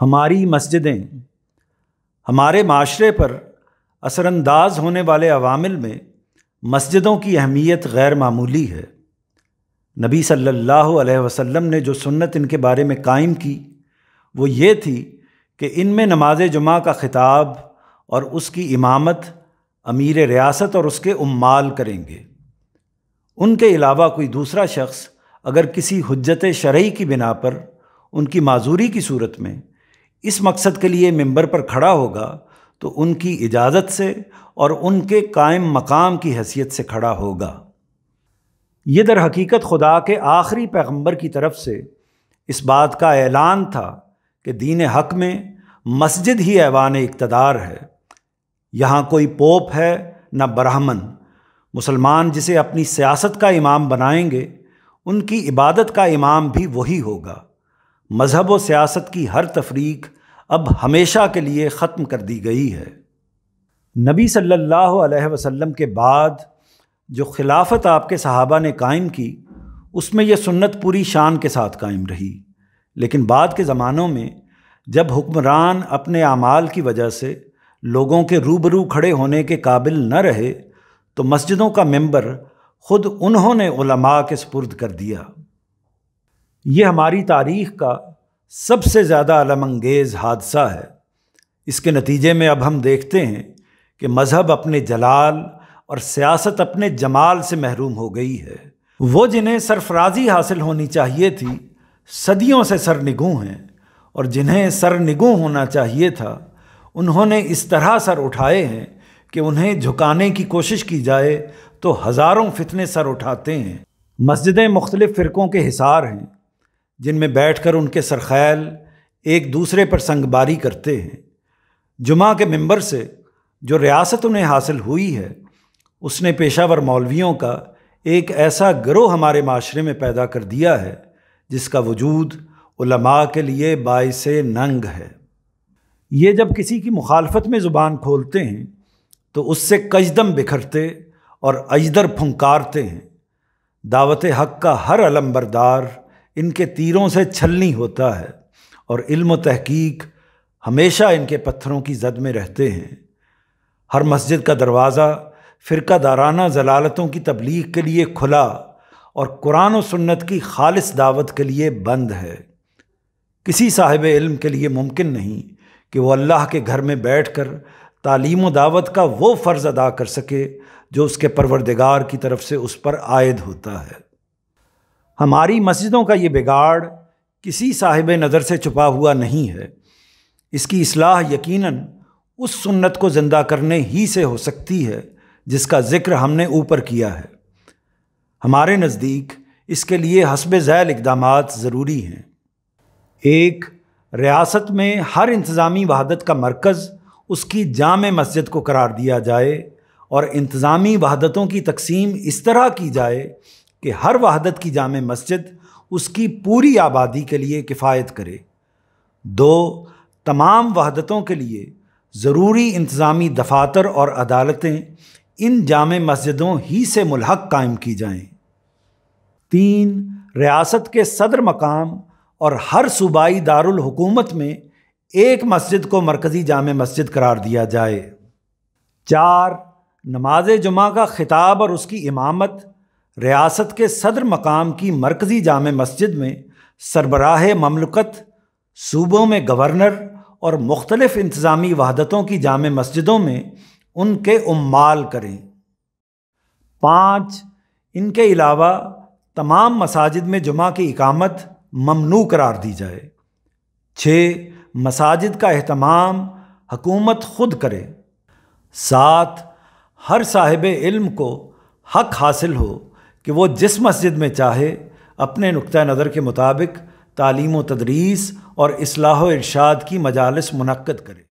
हमारी मस्जिदें हमारे माशरे पर असरानंदाज होने वाले अवामिल में मस्जिदों की अहमियत गैर मामूली है नबी सल्लल्लाहु अलैहि वसल्लम ने जो सुन्नत इनके बारे में कायम की वो ये थी कि इनमें नमाज जुमा का ख़िताब और उसकी इमामत अमीर रियासत और उसके उम्माल करेंगे उनके अलावा कोई दूसरा शख्स अगर किसी हजत शरई की बिना पर उनकी माजूरी की सूरत में इस मकसद के लिए मेंबर पर खड़ा होगा तो उनकी इजाज़त से और उनके कायम मकाम की हैसियत से खड़ा होगा ये दर हकीकत खुदा के आखिरी पैगंबर की तरफ से इस बात का ऐलान था कि दीन हक में मस्जिद ही ऐवान इकतदार है यहाँ कोई पोप है न ब्राह्मण मुसलमान जिसे अपनी सियासत का इमाम बनाएंगे उनकी इबादत का इमाम भी वही होगा मज़हब व सियासत की हर तफरीक अब हमेशा के लिए ख़त्म कर दी गई है नबी सल्लल्लाहु अलैहि वसल्लम के बाद जो खिलाफत आपके सहाबा ने कायम की उसमें यह सुन्नत पूरी शान के साथ कायम रही लेकिन बाद के ज़मानों में जब हुक्मरान अपने आमाल की वजह से लोगों के रूबरू खड़े होने के काबिल न रहे तो मस्जिदों का मेंबर ख़ुद उन्होंने उलमा के सपुर्द कर दिया ये हमारी तारीख़ का सबसे ज़्यादा अलमंगेज़ हादसा है इसके नतीजे में अब हम देखते हैं कि मज़हब अपने जलाल और सियासत अपने जमाल से महरूम हो गई है वो जिन्हें सरफराजी हासिल होनी चाहिए थी सदियों से सरनिगू हैं और जिन्हें सरनिगू होना चाहिए था उन्होंने इस तरह सर उठाए हैं कि उन्हें झुकाने की कोशिश की जाए तो हज़ारों फितने सर उठाते हैं मस्जिदें मुख्तलिफ़ फ़िरक़ों के हिसार हैं जिनमें बैठकर उनके सरखैल एक दूसरे पर संगबारी करते हैं जुमा के मेंबर से जो रियासत उन्हें हासिल हुई है उसने पेशावर मौलवियों का एक ऐसा ग्रोह हमारे माशरे में पैदा कर दिया है जिसका वजूद उलमा के लिए बायस नंग है ये जब किसी की मुखालफत में ज़ुबान खोलते हैं तो उससे कजदम बिखरते और अजदर फुंकारते हैं दावत हक का हर अलम बरदार इनके तीरों से छलनी होता है और इल्म तहकीक हमेशा इनके पत्थरों की जद में रहते हैं हर मस्जिद का दरवाज़ा फ़िरका दाराना जलालतों की तबलीग के लिए खुला और कुरान और सुन्नत की खालिस दावत के लिए बंद है किसी साहिब इल्म के लिए मुमकिन नहीं कि वो अल्लाह के घर में बैठ कर तालीम दावत का वो फ़र्ज़ अदा कर सके जो उसके परवरदिगार की तरफ से उस पर आयद होता है हमारी मस्जिदों का ये बिगाड़ किसी साहिब नज़र से छुपा हुआ नहीं है इसकी असलाह यकीनन उस सुन्नत को ज़िंदा करने ही से हो सकती है जिसका ज़िक्र हमने ऊपर किया है हमारे नज़दीक इसके लिए हसब झैल इकदाम ज़रूरी हैं एक रियासत में हर इंतज़ामी वहादत का मरकज़ उसकी जाम मस्जिद को करार दिया जाए और इंतज़ामी वहादतों की तकसीम इस तरह की जाए कि हर वहादत की जाम मस्जिद उसकी पूरी आबादी के लिए किफ़ायत करे दो तमाम वहादतों के लिए ज़रूरी इंतज़ामी दफातर और अदालतें इन जाम मस्जिदों ही से मुलहक कायम की जाएं। तीन रियासत के सदर मकाम और हर सूबाई दारकूमत में एक मस्जिद को मरकज़ी जाम मस्जिद करार दिया जाए चार नमाज जुमा का ख़िताब और उसकी इमामत रियासत के सदर मकाम की मरकज़ी जाम मस्जिद में सरबराह ममलकत सूबों में गवर्नर और मुख्तलफ़ इंतज़ामी वहादतों की जाम मस्जिदों में उनके उम्माल करें पाँच इनके अलावा तमाम मसाजिद में जुमा की इकामत ममनू करार दी जाए छः मसाजिद का अहतमाम हकूमत खुद करे सात हर साहिब इल्म को हक हासिल हो कि वो जिस मस्जिद में चाहे अपने नुक़ नज़र के मुताबिक तालीम व तदरीस और असलाह इरशाद की मजालस मनक़द करे